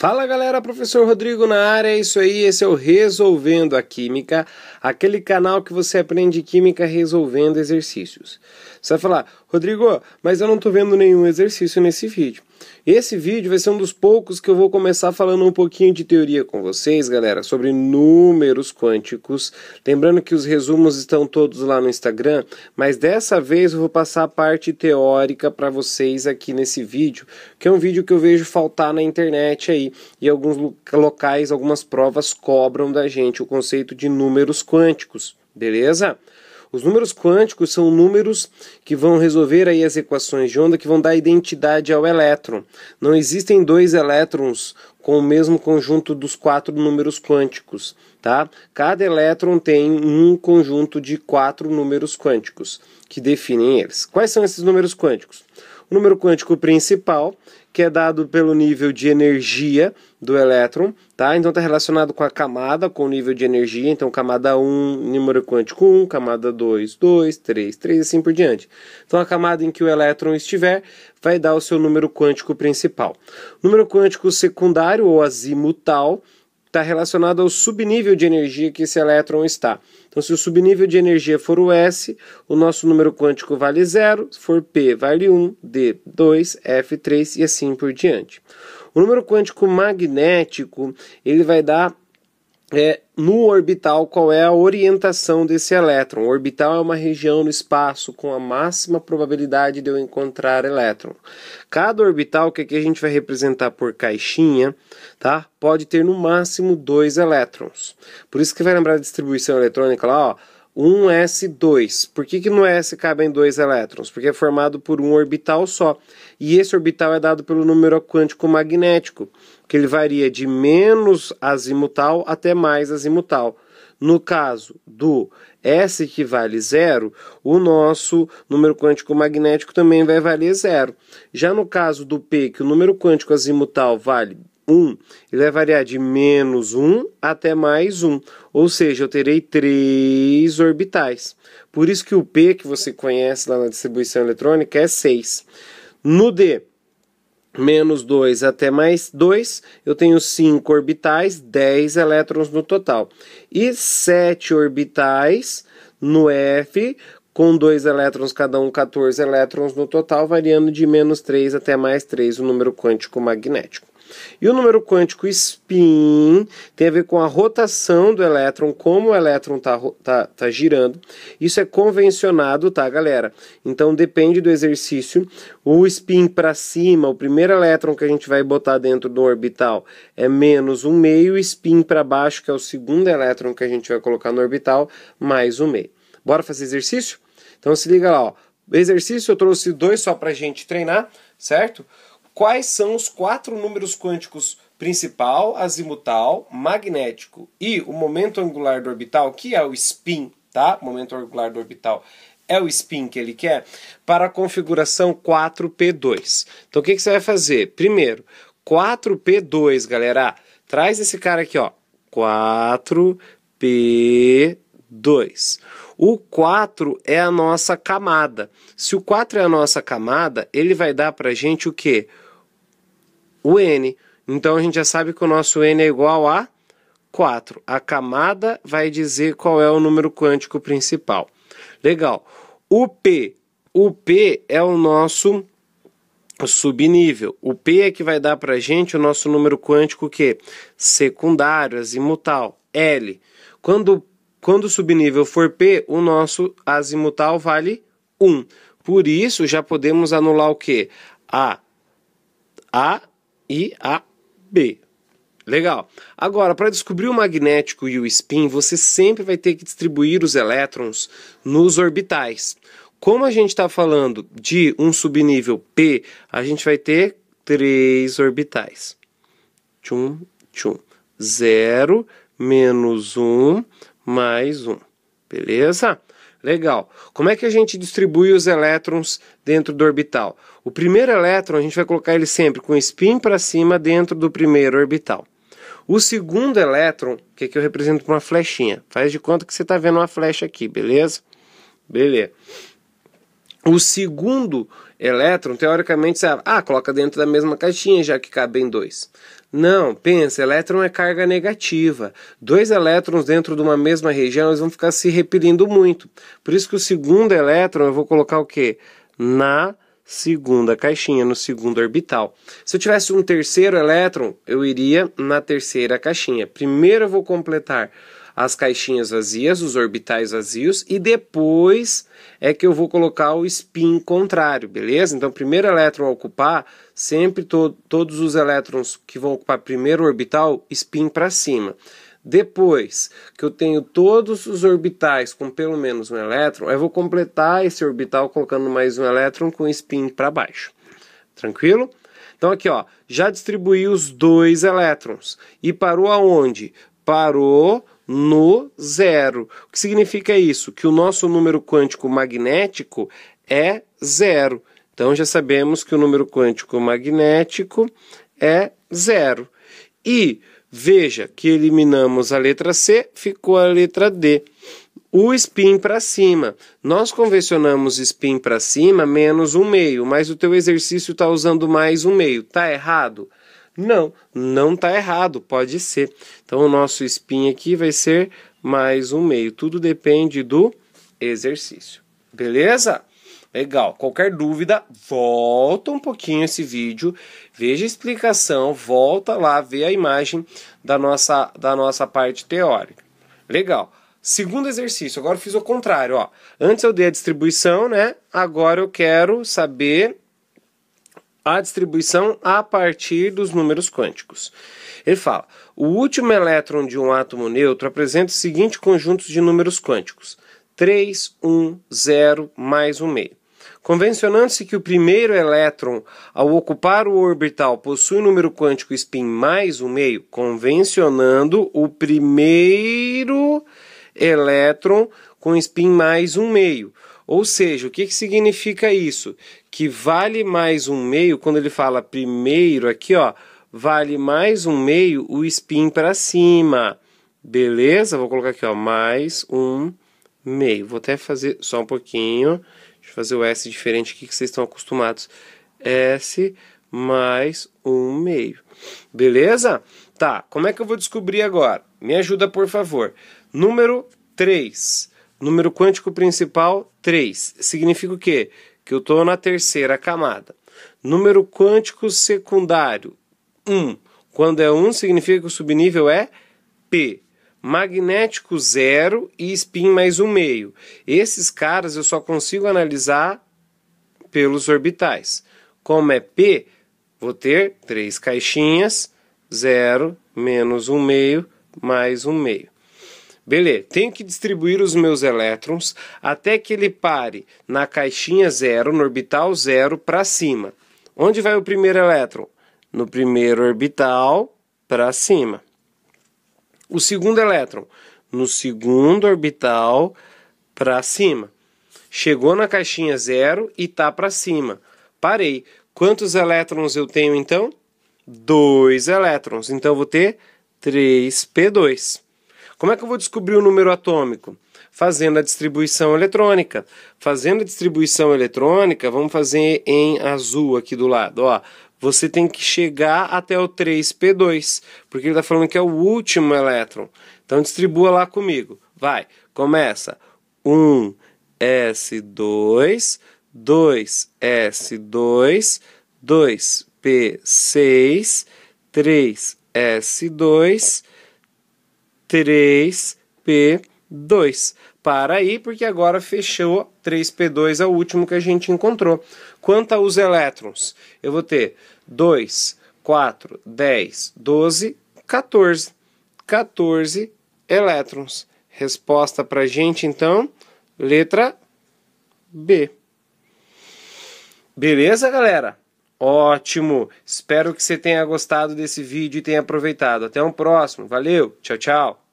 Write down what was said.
Fala galera, professor Rodrigo na área, é isso aí, esse é o Resolvendo a Química, aquele canal que você aprende química resolvendo exercícios. Você vai falar, Rodrigo, mas eu não estou vendo nenhum exercício nesse vídeo. Esse vídeo vai ser um dos poucos que eu vou começar falando um pouquinho de teoria com vocês, galera, sobre números quânticos. Lembrando que os resumos estão todos lá no Instagram, mas dessa vez eu vou passar a parte teórica para vocês aqui nesse vídeo, que é um vídeo que eu vejo faltar na internet aí, e alguns locais, algumas provas cobram da gente o conceito de números quânticos, beleza? Os números quânticos são números que vão resolver aí as equações de onda que vão dar identidade ao elétron. Não existem dois elétrons com o mesmo conjunto dos quatro números quânticos, tá? Cada elétron tem um conjunto de quatro números quânticos que definem eles. Quais são esses números quânticos? O número quântico principal, que é dado pelo nível de energia do elétron, tá? Então está relacionado com a camada, com o nível de energia, então camada 1, número quântico 1, camada 2, 2, 3, 3 e assim por diante. Então a camada em que o elétron estiver vai dar o seu número quântico principal. Número quântico secundário ou azimutal, está relacionado ao subnível de energia que esse elétron está. Então, se o subnível de energia for o S, o nosso número quântico vale zero, se for P vale 1, D 2, F 3 e assim por diante. O número quântico magnético ele vai dar é, no orbital qual é a orientação desse elétron. O orbital é uma região no espaço com a máxima probabilidade de eu encontrar elétron. Cada orbital, que aqui é a gente vai representar por caixinha, tá? pode ter no máximo dois elétrons. Por isso que vai lembrar a distribuição eletrônica lá, ó, 1s2. Por que, que no s cabem dois elétrons? Porque é formado por um orbital só. E esse orbital é dado pelo número quântico magnético que ele varia de menos azimutal até mais azimutal. No caso do S que vale zero, o nosso número quântico magnético também vai valer zero. Já no caso do P, que o número quântico azimutal vale 1, ele vai variar de menos 1 até mais 1, ou seja, eu terei três orbitais. Por isso que o P que você conhece lá na distribuição eletrônica é 6. No D, menos 2 até mais 2, eu tenho 5 orbitais, 10 elétrons no total. E 7 orbitais no F, com 2 elétrons cada um, 14 elétrons no total, variando de menos 3 até mais 3 o número quântico magnético. E o número quântico spin tem a ver com a rotação do elétron, como o elétron está tá, tá girando. Isso é convencionado, tá, galera? Então depende do exercício. O spin para cima, o primeiro elétron que a gente vai botar dentro do orbital é menos um meio, spin para baixo, que é o segundo elétron que a gente vai colocar no orbital, mais um meio. Bora fazer exercício? Então se liga lá, ó. Exercício eu trouxe dois só para gente treinar, certo? quais são os quatro números quânticos principal, azimutal, magnético e o momento angular do orbital, que é o spin, tá? O momento angular do orbital é o spin que ele quer, para a configuração 4P2. Então o que, que você vai fazer? Primeiro, 4P2, galera. Traz esse cara aqui, ó. 4P2. O 4 é a nossa camada. Se o 4 é a nossa camada, ele vai dar para gente o quê? O o N. Então a gente já sabe que o nosso N é igual a 4. A camada vai dizer qual é o número quântico principal. Legal. O P. O P é o nosso subnível. O P é que vai dar para gente o nosso número quântico que secundário, azimutal, L. Quando, quando o subnível for P, o nosso azimutal vale 1. Por isso, já podemos anular o que? A. A e a B. Legal. Agora, para descobrir o magnético e o spin, você sempre vai ter que distribuir os elétrons nos orbitais. Como a gente está falando de um subnível P, a gente vai ter três orbitais. Tchum, tchum. Zero, menos um, mais Um. Beleza? Legal. Como é que a gente distribui os elétrons dentro do orbital? O primeiro elétron, a gente vai colocar ele sempre com spin para cima dentro do primeiro orbital. O segundo elétron, que aqui eu represento com uma flechinha. Faz de conta que você está vendo uma flecha aqui, beleza? Beleza. O segundo elétron, teoricamente, você ah, coloca dentro da mesma caixinha, já que cabem dois. Não, pensa, elétron é carga negativa. Dois elétrons dentro de uma mesma região, eles vão ficar se repelindo muito. Por isso que o segundo elétron eu vou colocar o quê? Na segunda caixinha, no segundo orbital. Se eu tivesse um terceiro elétron, eu iria na terceira caixinha. Primeiro eu vou completar as caixinhas vazias, os orbitais vazios, e depois é que eu vou colocar o spin contrário, beleza? Então, primeiro elétron a ocupar, sempre to todos os elétrons que vão ocupar primeiro orbital, spin para cima. Depois que eu tenho todos os orbitais com pelo menos um elétron, eu vou completar esse orbital colocando mais um elétron com spin para baixo. Tranquilo? Então aqui, ó, já distribuí os dois elétrons e parou aonde? Parou no zero. O que significa isso? Que o nosso número quântico magnético é zero. Então já sabemos que o número quântico magnético é zero. E Veja que eliminamos a letra C, ficou a letra D. O spin para cima. Nós convencionamos spin para cima menos um meio, mas o teu exercício está usando mais um meio. Está errado? Não, não está errado, pode ser. Então o nosso spin aqui vai ser mais um meio. Tudo depende do exercício. Beleza? Legal. Qualquer dúvida, volta um pouquinho esse vídeo, veja a explicação, volta lá, vê a imagem da nossa, da nossa parte teórica. Legal. Segundo exercício, agora eu fiz o contrário, ó. Antes eu dei a distribuição, né? Agora eu quero saber a distribuição a partir dos números quânticos. Ele fala: o último elétron de um átomo neutro apresenta o seguinte conjunto de números quânticos: 3, 1, 0, mais um meio. Convencionando-se que o primeiro elétron, ao ocupar o orbital, possui o número quântico spin mais um meio, convencionando o primeiro elétron com spin mais um meio. Ou seja, o que, que significa isso? Que vale mais um meio, quando ele fala primeiro aqui, ó, vale mais um meio o spin para cima. Beleza? Vou colocar aqui, ó, mais um meio. Vou até fazer só um pouquinho fazer o S diferente aqui que vocês estão acostumados. S mais um meio. Beleza? Tá, como é que eu vou descobrir agora? Me ajuda, por favor. Número 3. Número quântico principal, 3. Significa o quê? Que eu estou na terceira camada. Número quântico secundário, 1. Quando é 1, significa que o subnível é P magnético zero e spin mais um meio. Esses caras eu só consigo analisar pelos orbitais. Como é P, vou ter três caixinhas, zero, menos um meio, mais um meio. Beleza, tenho que distribuir os meus elétrons até que ele pare na caixinha zero, no orbital zero, para cima. Onde vai o primeiro elétron? No primeiro orbital, para cima o segundo elétron no segundo orbital para cima. Chegou na caixinha zero e tá para cima. Parei. Quantos elétrons eu tenho então? Dois elétrons. Então eu vou ter 3p2. Como é que eu vou descobrir o número atômico? Fazendo a distribuição eletrônica. Fazendo a distribuição eletrônica, vamos fazer em azul aqui do lado. Ó, você tem que chegar até o 3p2, porque ele está falando que é o último elétron. Então distribua lá comigo. Vai, começa. 1, S2, 2, S2, 2, P6, 3, S2, 3, P2 para aí, porque agora fechou 3p2 é o último que a gente encontrou. Quanto aos elétrons, eu vou ter 2, 4, 10, 12, 14. 14 elétrons. Resposta para a gente, então, letra B. Beleza, galera? Ótimo! Espero que você tenha gostado desse vídeo e tenha aproveitado. Até um próximo. Valeu! Tchau, tchau!